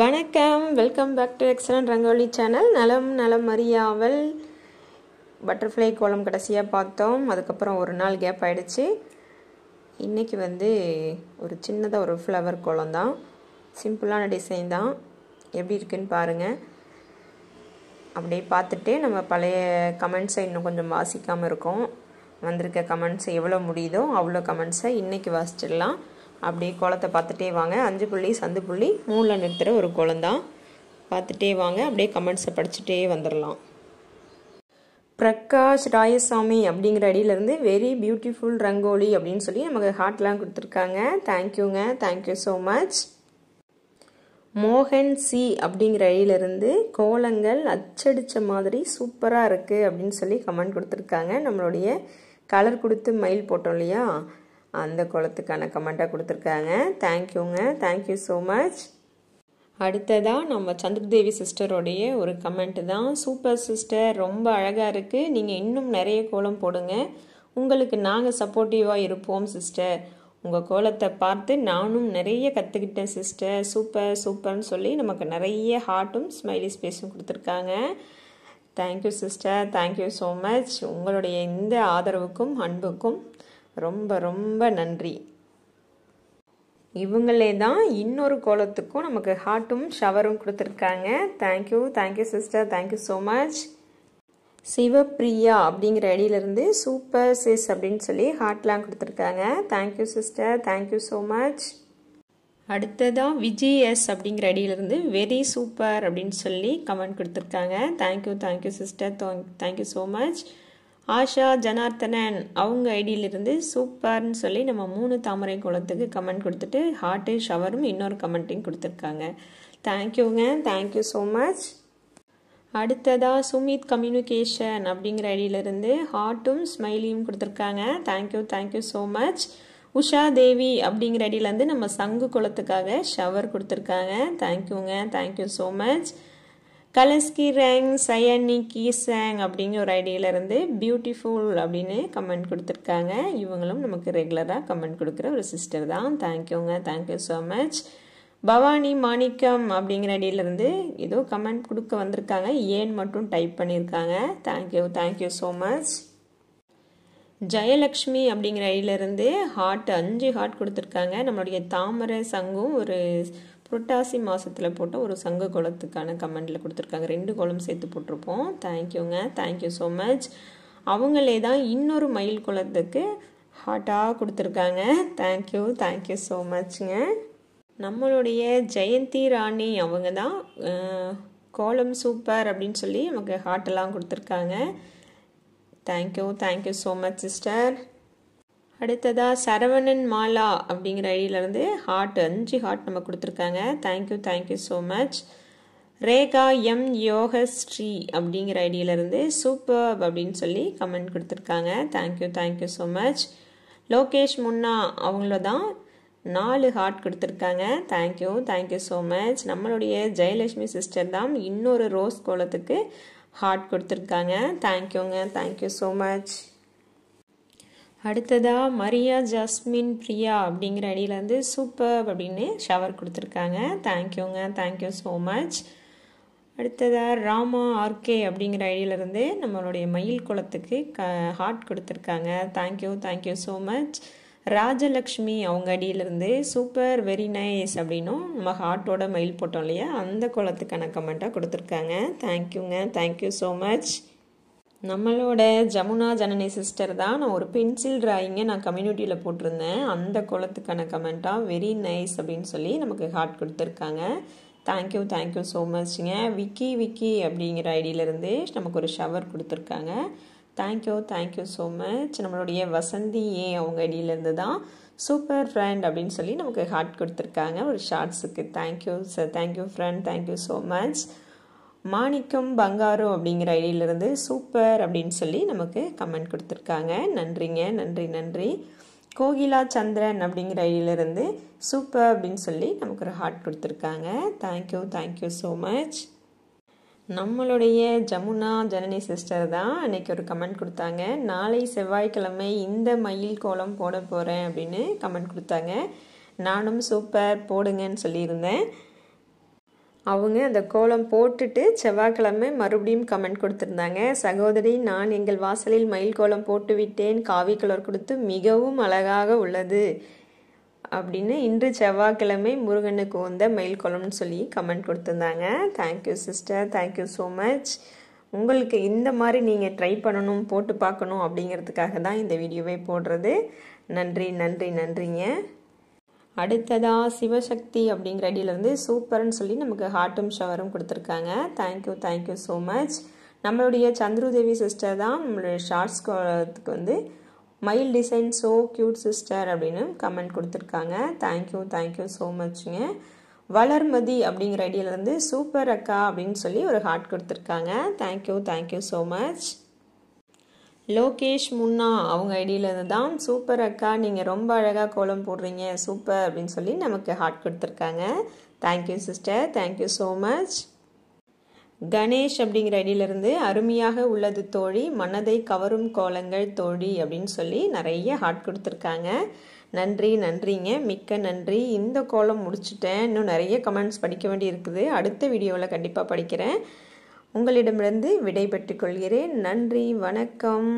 வணக்கம் welcome back to excellent rangoli channel நலம் நலம் அறியாமல் பட்டர்ஃப்ளை கோலம் கடைசியாக பார்த்தோம் அதுக்கப்புறம் ஒரு நாள் கேப் ஆகிடுச்சு இன்றைக்கி வந்து ஒரு சின்னதாக ஒரு ஃப்ளவர் கோலம் தான் சிம்பிளான டிசைன் தான் எப்படி இருக்குன்னு பாருங்கள் அப்படியே பார்த்துட்டு நம்ம பழைய கமெண்ட்ஸை இன்னும் கொஞ்சம் வாசிக்காமல் இருக்கோம் வந்திருக்க கமெண்ட்ஸை எவ்வளோ முடியுதோ அவ்வளோ கமெண்ட்ஸை இன்றைக்கி வாசிச்சிடலாம் அப்படியே கோலத்தை பார்த்துட்டே வாங்க அஞ்சு புள்ளி சந்து புள்ளி மூணில் நிறுத்துகிற ஒரு குளந்தான் பார்த்துட்டே வாங்க அப்படியே கமெண்ட்ஸை படிச்சுட்டே வந்துடலாம் பிரகாஷ் ராயசாமி அப்படிங்கிற அடியிலேருந்து வெரி பியூட்டிஃபுல் ரங்கோலி அப்படின்னு சொல்லி நமக்கு ஹார்ட்லாம் கொடுத்துருக்காங்க தேங்க்யூங்க தேங்க்யூ ஸோ மச் மோகன் சி அப்படிங்கிற அடியிலேருந்து கோலங்கள் அச்சடித்த மாதிரி சூப்பராக இருக்குது அப்படின்னு சொல்லி கமெண்ட் கொடுத்துருக்காங்க நம்மளுடைய கலர் கொடுத்து மயில் போட்டோம் இல்லையா அந்த குளத்துக்கான கமெண்ட்டாக கொடுத்துருக்காங்க தேங்க்யூங்க தேங்க்யூ ஸோ மச் அடுத்ததாக நம்ம சந்திரதேவி சிஸ்டருடைய ஒரு கமெண்ட்டு தான் சூப்பர் சிஸ்டர் ரொம்ப அழகாக இருக்குது நீங்கள் இன்னும் நிறைய கோலம் போடுங்க உங்களுக்கு நாங்கள் சப்போர்ட்டிவாக இருப்போம் சிஸ்டர் உங்கள் கோலத்தை பார்த்து நானும் நிறைய கற்றுக்கிட்டேன் சிஸ்டர் சூப்பர் சூப்பர்னு சொல்லி நமக்கு நிறைய ஹார்ட்டும் ஸ்மைலி ஸ்பேஸும் கொடுத்துருக்காங்க thank you sister thank you so much உங்களுடைய இந்த ஆதரவுக்கும் அன்புக்கும் ரொம்ப ரொம்ப நன்றி இவங்களே தான் இன்னொரு கோலத்துக்கும் நமக்கு ஹார்ட்டும் ஷவரும் கொடுத்துருக்காங்க thank you thank you sister thank you so much Sivapriya அப்படிங்கிற அடியிலேருந்து சூப்பர் சிஸ் அப்படின்னு சொல்லி ஹார்ட்லாம் கொடுத்துருக்காங்க thank you sister thank you so much அடுத்ததாக விஜய் எஸ் அப்படிங்கிற அடியிலேருந்து வெரி சூப்பர் அப்படின்னு சொல்லி கமெண்ட் கொடுத்துருக்காங்க thank you thank you sister thank you so much Asha Janarthanan அவங்க ஐடியிலிருந்து சூப்பர்னு சொல்லி நம்ம மூணு தாமரை குளத்துக்கு கமெண்ட் கொடுத்துட்டு ஹார்ட்டு ஷவரும் இன்னொரு கமெண்ட்டையும் கொடுத்துருக்காங்க தேங்க்யூங்க தேங்க்யூ ஸோ மச் அடுத்ததாக சுமித் கம்யூனிகேஷன் அப்படிங்கிற ஐடியிலிருந்து ஹார்ட்டும் ஸ்மைலியும் கொடுத்துருக்காங்க thank you thank you so much Usha Devi அப்படிங்கிற ஐடியிலேருந்து நம்ம சங்கு குளத்துக்காக ஷவர் கொடுத்துருக்காங்க தேங்க்யூங்க தேங்க்யூ ஸோ மச் கலஸ்கி ரேங் சயனி கீசேங் அப்படிங்கிற ஒரு இருந்து பியூட்டிஃபுல் அப்படின்னு கமெண்ட் கொடுத்துருக்காங்க இவங்களும் நமக்கு ரெகுலராக கமெண்ட் கொடுக்குற ஒரு சிஸ்டர் தான் தேங்க்யூங்க thank you so much Bhavani Manickam அப்படிங்கிற ஐடியிலேருந்து ஏதோ கமெண்ட் கொடுக்க வந்திருக்காங்க ஏன் மட்டும் டைப் பண்ணியிருக்காங்க thank you thank you so much Jayalakshmi அப்படிங்கிற ஐடியிலேருந்து ஹார்ட் அஞ்சு ஹார்ட் கொடுத்துருக்காங்க நம்மளுடைய தாமரை சங்கும் ஒரு புரட்டாசி மாதத்தில் போட்ட ஒரு சங்க குளத்துக்கான கமெண்டில் கொடுத்துருக்காங்க ரெண்டு குளம் சேர்த்து போட்டிருப்போம் தேங்க்யூங்க தேங்க்யூ ஸோ மச் அவங்களே தான் இன்னொரு மயில் குளத்துக்கு ஹாட்டாக கொடுத்துருக்காங்க தேங்க்யூ தேங்க்யூ ஸோ மச்ங்க நம்மளுடைய ஜெயந்தி ராணி அவங்க தான் கோலம் சூப்பர் அப்படின்னு சொல்லி நமக்கு ஹாட்டெல்லாம் கொடுத்துருக்காங்க thank you thank you so much sister அடுத்ததாக சரவணன் மாலா அப்படிங்கிற ஐடியிலேருந்து ஹார்ட் அஞ்சு ஹார்ட் நம்ம கொடுத்துருக்காங்க thank you thank you so much Rekha M Yogashree அப்படிங்கிற ஐடியிலேருந்து சூப்பர் அப்படின்னு சொல்லி கமெண்ட் கொடுத்துருக்காங்க thank you thank you so much Lokesh Munna அவங்கள தான் நாலு ஹார்ட் கொடுத்துருக்காங்க தேங்க்யூ தேங்க்யூ ஸோ மச் நம்மளுடைய ஜெயலட்சுமி சிஸ்டர் தான் இன்னொரு ரோஸ் கோலத்துக்கு ஹார்ட் கொடுத்துருக்காங்க தேங்க்யூங்க தேங்க்யூ ஸோ மச் அடுத்ததாக மரியா ஜாஸ்மின் பிரியா அப்படிங்கிற அடியிலேருந்து சூப்பர் அப்படின்னு ஷவர் கொடுத்துருக்காங்க தேங்க்யூங்க தேங்க்யூ ஸோ மச் அடுத்ததாக ராமா ஆர்கே அப்படிங்கிற ஐடியிலேருந்து நம்மளுடைய மயில் குளத்துக்கு க ஹார்ட் கொடுத்துருக்காங்க thank you thank you so much Rajalakshmi அவங்க அடியிலேருந்து சூப்பர் வெரி நைஸ் அப்படின்னும் நம்ம ஹார்ட்டோட மயில் போட்டோம் இல்லையா அந்த குளத்துக்கான கமெண்ட்டாக கொடுத்துருக்காங்க தேங்க்யூங்க தேங்க்யூ ஸோ மச் நம்மளோட ஜமுனா ஜனனி சிஸ்டர் தான் நான் ஒரு பென்சில் ட்ராயிங்கை நான் கம்யூனிட்டியில் போட்டிருந்தேன் அந்த குளத்துக்கான கமெண்ட்டாக வெரி நைஸ் அப்படின்னு சொல்லி நமக்கு ஹார்ட் கொடுத்துருக்காங்க தேங்க்யூ தேங்க்யூ ஸோ மச்ங்க விக்கி விக்கி அப்படிங்கிற ஐடியிலேருந்து நமக்கு ஒரு ஷவர் கொடுத்துருக்காங்க தேங்க்யூ தேங்க்யூ ஸோ மச் நம்மளுடைய வசந்தி ஏ அவங்க ஐடியிலேருந்து தான் சூப்பர் ஃப்ரெண்ட் அப்படின்னு சொல்லி நமக்கு ஹார்ட் கொடுத்துருக்காங்க ஒரு ஷார்ட்ஸுக்கு thank you sir thank you friend thank you so much Manickam பங்காரும் அப்படிங்கிற ஐடியிலிருந்து சூப்பர் அப்படின்னு சொல்லி நமக்கு கமெண்ட் கொடுத்துருக்காங்க நன்றிங்க நன்றி நன்றி கோகிலா சந்திரன் அப்படிங்கிற ஐடியிலேருந்து சூப்பர் அப்படின்னு சொல்லி நமக்கு ஒரு ஹார்ட் கொடுத்துருக்காங்க தேங்க்யூ தேங்க்யூ ஸோ மச் நம்மளுடைய ஜமுனா ஜனனி சிஸ்டர் தான் அன்றைக்கி ஒரு கமெண்ட் கொடுத்தாங்க நாளை செவ்வாய்க்கிழமை இந்த மயில் கோலம் போட போகிறேன் அப்படின்னு கமெண்ட் கொடுத்தாங்க நானும் சூப்பர் போடுங்கன்னு சொல்லியிருந்தேன் அவங்க அந்த கோலம் போட்டுட்டு செவ்வாய்க்கிழமை மறுபடியும் கமெண்ட் கொடுத்துருந்தாங்க சகோதரி நான் எங்கள் வாசலில் மயில் கோலம் போட்டு விட்டேன் காவி கலர் கொடுத்து மிகவும் அழகாக உள்ளது அப்படின்னு இன்று செவ்வாய்க்கிழமை முருகனுக்கு வந்த மயில் கோலம்னு சொல்லி கமெண்ட் கொடுத்துருந்தாங்க thank you sister thank you so much உங்களுக்கு இந்த மாதிரி நீங்கள் ட்ரை பண்ணணும் போட்டு பார்க்கணும் அப்படிங்கிறதுக்காக தான் இந்த வீடியோவை போடுறது நன்றி நன்றி நன்றிங்க அடுத்ததாக சிவசக்தி அப்படிங்கிற ஐடியிலேருந்து சூப்பர்னு சொல்லி நமக்கு ஹார்ட்டும் ஷவரும் கொடுத்துருக்காங்க தேங்க்யூ தேங்க்யூ ஸோ மச் நம்மளுடைய சந்துருதேவி சிஸ்டர் தான் நம்மளுடைய ஷார்ட்ஸ் வந்து மயில் டிசைன் ஸோ க்யூட் சிஸ்டர் அப்படின்னு கமெண்ட் கொடுத்துருக்காங்க தேங்க்யூ தேங்க்யூ ஸோ மச்ங்க வளர்மதி அப்படிங்கிற ஐடியிலேருந்து சூப்பர் அக்கா அப்படின்னு சொல்லி ஒரு ஹார்ட் கொடுத்துருக்காங்க thank you thank you so much Lokesh Munna அவங்க ஐடியிலேருந்து தான் சூப்பர் அக்கா நீங்கள் ரொம்ப அழகாக கோலம் போடுறீங்க சூப்பர் அப்படின்னு சொல்லி நமக்கு ஹார்ட் கொடுத்துருக்காங்க thank you sister thank you so much Ganesh அப்படிங்கிற ஐடியிலேருந்து அருமையாக உள்ளது தோழி மனதை கவரும் கோலங்கள் தோழி அப்படின்னு சொல்லி நிறைய ஹார்ட் கொடுத்துருக்காங்க நன்றி நன்றிங்க மிக்க நன்றி இந்த கோலம் முடிச்சுட்டேன் இன்னும் நிறைய கமெண்ட்ஸ் படிக்க வேண்டி இருக்குது அடுத்த வீடியோவில் கண்டிப்பாக படிக்கிறேன் உங்களிடமிருந்து விடைபெற்றுக் கொள்கிறேன் நன்றி வணக்கம்